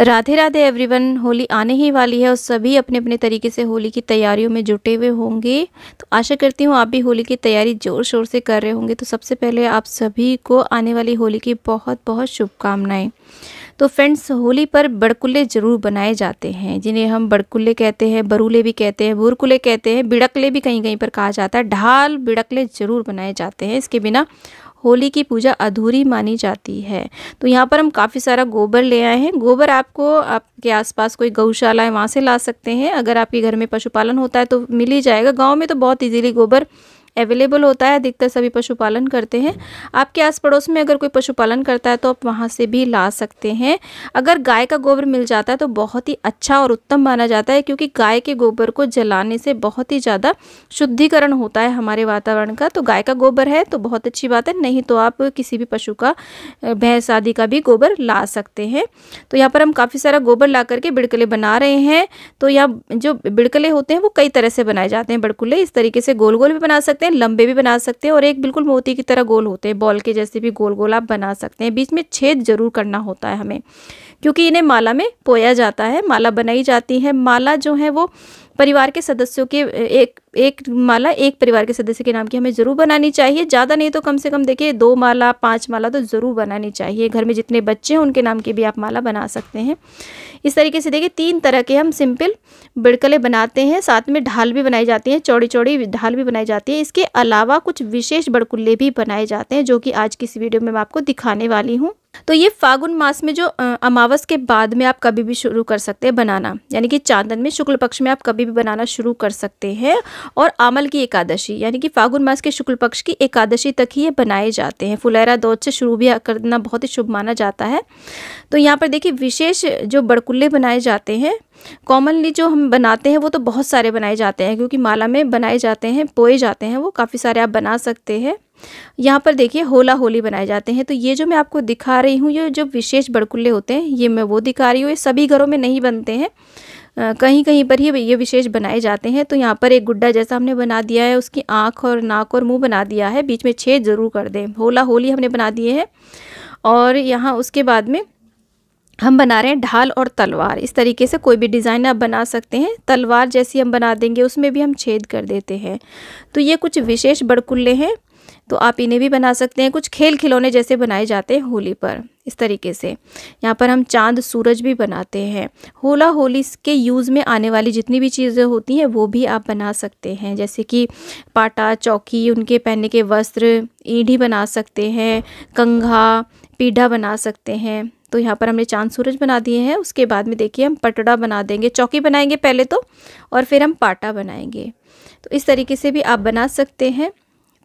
Radhe Radhe everyone Holi आने ही वाली है और सभी अपने अपने तरीके से होली की तैयारियों में जुटे हुए होंगे तो आशा करती हूँ आप भी होली की तैयारी ज़ोर शोर से कर रहे होंगे तो सबसे पहले आप सभी को आने वाली होली की बहुत बहुत शुभकामनाएं तो फ्रेंड्स होली पर बड़कुल्ले ज़रूर बनाए जाते हैं जिन्हें हम बड़कुल्ले कहते हैं बरूले भी कहते हैं बुरकुल्ले कहते हैं बिड़कले भी कहीं कहीं पर कहा जाता है ढाल बिड़कले ज़रूर बनाए जाते हैं इसके बिना होली की पूजा अधूरी मानी जाती है तो यहाँ पर हम काफ़ी सारा गोबर ले आए हैं गोबर आपको आपके आसपास कोई गौशाला है वहाँ से ला सकते हैं अगर आपके घर में पशुपालन होता है तो मिल ही जाएगा गाँव में तो बहुत ईजिली गोबर अवेलेबल होता है अधिकतर सभी पशुपालन करते हैं आपके आस पड़ोस में अगर कोई पशुपालन करता है तो आप वहाँ से भी ला सकते हैं अगर गाय का गोबर मिल जाता है तो बहुत ही अच्छा और उत्तम माना जाता है क्योंकि गाय के गोबर को जलाने से बहुत ही ज़्यादा शुद्धिकरण होता है हमारे वातावरण का तो गाय का गोबर है तो बहुत अच्छी बात है नहीं तो आप किसी भी पशु का भैंस आदि का भी गोबर ला सकते हैं तो यहाँ पर हम काफ़ी सारा गोबर ला करके बिड़कले बना रहे हैं तो यहाँ जो बिड़कले होते हैं वो कई तरह से बनाए जाते हैं बड़कुल्ले इस तरीके से गोल गोल भी बना सकते हैं सकते हैं लंबे भी बना सकते हैं और एक बिल्कुल मोती की तरह गोल होते हैं बॉल के जैसे भी गोल गोल आप बना सकते हैं बीच में छेद जरूर करना होता है हमें क्योंकि इन्हें माला में पोया जाता है माला बनाई जाती है माला जो है वो परिवार के सदस्यों के एक एक माला एक परिवार के सदस्य के नाम की हमें ज़रूर बनानी चाहिए ज़्यादा नहीं तो कम से कम देखिए दो माला पाँच माला तो ज़रूर बनानी चाहिए घर में जितने बच्चे हैं उनके नाम की भी आप माला बना सकते हैं इस तरीके से देखिए तीन तरह के हम सिंपल बिड़कले बनाते हैं साथ में ढाल भी बनाई जाती है चौड़ी चौड़ी ढाल भी बनाई जाती है इसके अलावा कुछ विशेष बड़कुल्ले भी बनाए जाते हैं जो कि आज की इस वीडियो में मैं आपको दिखाने वाली हूँ तो ये फागुन मास में जो अमावस के बाद में आप कभी भी शुरू कर सकते हैं बनाना यानी कि चांदन में शुक्ल पक्ष में आप कभी भी बनाना शुरू कर सकते हैं और आमल की एकादशी यानी कि फागुन मास के शुक्ल पक्ष की एकादशी तक ही ये बनाए जाते हैं फुलैरा दौद से शुरू भी करना बहुत ही शुभ माना जाता है तो यहाँ पर देखिए विशेष जो बड़कुल्ले बनाए जाते हैं कॉमनली जो हम बनाते हैं वो तो बहुत सारे बनाए जाते हैं क्योंकि माला में बनाए जाते हैं पोए जाते हैं वो काफ़ी सारे आप बना सकते हैं यहाँ पर देखिए होला होली बनाए जाते हैं तो ये जो मैं आपको दिखा रही हूँ ये जो विशेष बड़कुल्ले होते हैं ये मैं वो दिखा रही हूँ ये सभी घरों में नहीं बनते हैं कहीं कहीं पर ही ये विशेष बनाए जाते हैं तो यहाँ पर एक गुड्डा जैसा हमने बना दिया है उसकी आँख और नाक और मुँह बना दिया है बीच में छेद ज़रूर कर दें होला होली हमने बना दिए हैं और यहाँ उसके बाद में हम बना रहे हैं ढाल और तलवार इस तरीके से कोई भी डिज़ाइन आप बना सकते हैं तलवार जैसी हम बना देंगे उसमें भी हम छेद कर देते हैं तो ये कुछ विशेष बड़कुल्ले हैं तो आप इन्हें भी बना सकते हैं कुछ खेल खिलौने जैसे बनाए जाते हैं होली पर इस तरीके से यहाँ पर हम चांद सूरज भी बनाते हैं होला होली के यूज़ में आने वाली जितनी भी चीज़ें होती हैं वो भी आप बना सकते हैं जैसे कि पाटा चौकी उनके पहनने के वस्त्र ईढ़ी बना सकते हैं कंघा पीढ़ा बना सकते हैं तो यहाँ पर हमने चांद सूरज बना दिए हैं उसके बाद में देखिए हम पटड़ा बना देंगे चौकी बनाएंगे पहले तो और फिर हम पाटा बनाएंगे तो इस तरीके से भी आप बना सकते हैं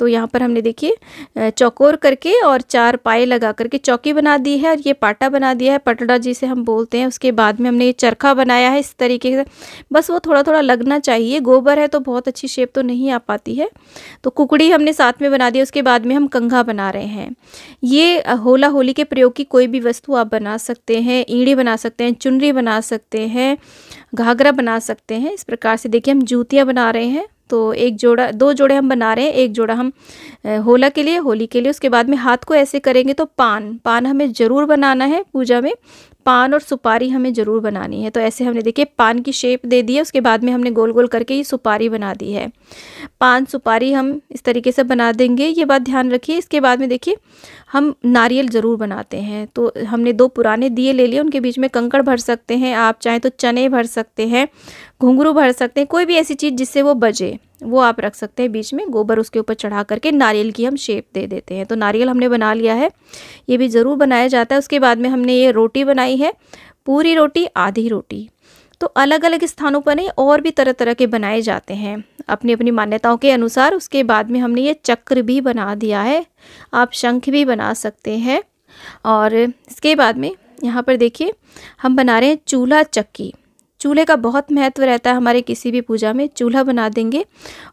तो यहाँ पर हमने देखिए चौकोर करके और चार पाए लगा करके चौकी बना दी है और ये पाटा बना दिया है पटड़ा जिसे हम बोलते हैं उसके बाद में हमने ये चरखा बनाया है इस तरीके से बस वो थोड़ा थोड़ा लगना चाहिए गोबर है तो बहुत अच्छी शेप तो नहीं आ पाती है तो कुकड़ी हमने साथ में बना दी उसके बाद में हम कंघा बना रहे हैं ये होला होली के प्रयोग की कोई भी वस्तु आप बना सकते हैं ईड़ी बना सकते हैं चुनरी बना सकते हैं घाघरा बना सकते हैं इस प्रकार से देखिए हम जूतियाँ बना रहे हैं तो एक जोड़ा दो जोड़े हम बना रहे हैं एक जोड़ा हम होला के लिए होली के लिए उसके बाद में हाथ को ऐसे करेंगे तो पान पान हमें ज़रूर बनाना है पूजा में पान और सुपारी हमें ज़रूर बनानी है तो ऐसे हमने देखिए पान की शेप दे दी है उसके बाद में हमने गोल गोल करके ये सुपारी बना दी है पान सुपारी हम इस तरीके से बना देंगे ये बात ध्यान रखिए इसके बाद में देखिए हम नारियल ज़रूर बनाते हैं तो हमने दो पुराने दिए ले लिए उनके बीच में कंकड़ भर सकते हैं आप चाहें तो चने भर सकते हैं घुंघरू भर सकते हैं कोई भी ऐसी चीज़ जिससे वो बजे वो आप रख सकते हैं बीच में गोबर उसके ऊपर चढ़ा करके नारियल की हम शेप दे देते हैं तो नारियल हमने बना लिया है ये भी ज़रूर बनाया जाता है उसके बाद में हमने ये रोटी बनाई है पूरी रोटी आधी रोटी तो अलग अलग स्थानों पर नहीं और भी तरह तरह के बनाए जाते हैं अपनी अपनी मान्यताओं के अनुसार उसके बाद में हमने ये चक्र भी बना दिया है आप शंख भी बना सकते हैं और इसके बाद में यहाँ पर देखिए हम बना रहे हैं चूल्हा चक्की चूल्हे का बहुत महत्व रहता है हमारे किसी भी पूजा में चूल्हा बना देंगे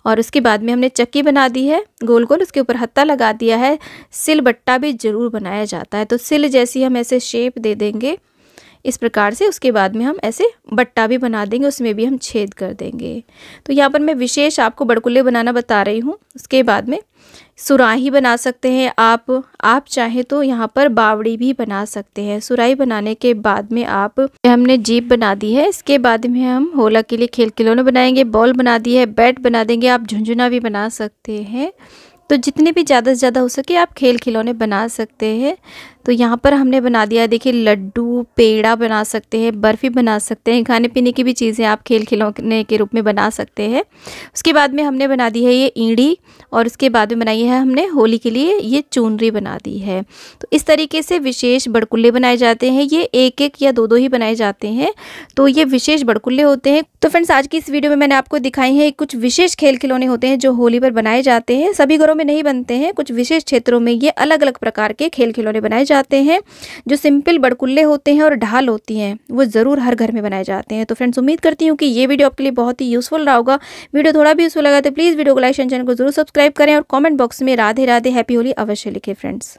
और उसके बाद में हमने चक्की बना दी है गोल गोल उसके ऊपर हत्ता लगा दिया है सिल बट्टा भी ज़रूर बनाया जाता है तो सिल जैसी हम ऐसे शेप दे देंगे इस प्रकार से उसके बाद में हम ऐसे बट्टा भी बना देंगे उसमें भी हम छेद कर देंगे तो यहाँ पर मैं विशेष आपको बड़कुल्ले बनाना बता रही हूँ उसके बाद में सुराही बना सकते हैं आप आप चाहें तो यहाँ पर बावड़ी भी बना सकते हैं सुराही बनाने के बाद में आप हमने जीप बना दी है इसके बाद में हम होला के लिए खेल खिलौने बनाएंगे बॉल बना दी है बैट बना देंगे आप झुंझुना भी बना सकते हैं तो जितने भी ज़्यादा से ज़्यादा हो सके आप खेल खिलौने बना सकते हैं तो यहाँ पर हमने बना दिया देखिए लड्डू पेड़ा बना सकते हैं बर्फ़ी बना सकते हैं खाने पीने की भी चीज़ें आप खेल खिलौने के रूप में बना सकते हैं उसके बाद में हमने बना दी है ये ईड़ी और उसके बाद में बनाई है हमने होली के लिए ये चूनरी बना दी है तो इस तरीके से विशेष बड़कुल्ले बनाए जाते हैं ये एक एक या दो दो ही बनाए जाते हैं तो ये विशेष बड़कुल्ले होते हैं तो फ्रेंड्स आज की इस वीडियो में मैंने आपको दिखाई है कुछ विशेष खेल खिलौने होते हैं जो होली पर बनाए जाते हैं सभी घरों में नहीं बनते हैं कुछ विशेष क्षेत्रों में ये अलग अलग प्रकार के खेल खिलौने बनाए जाते हैं जो सिंपल बड़कुल्ले होते हैं और ढाल होती हैं वो ज़रूर हर घर में बनाए जाते हैं तो फ्रेंड्स उम्मीद करती हूँ कि ये वीडियो आपके लिए बहुत ही यूज़फुल रहा होगा वीडियो थोड़ा भी यूज़फुल लगा तो प्लीज़ वीडियो को लाइक चैनल को जरूर सब्सक्राइब करें और कॉमेंट बॉक्स में राधे राधे हैप्पी होली अवश्य लिखे फ्रेंड्स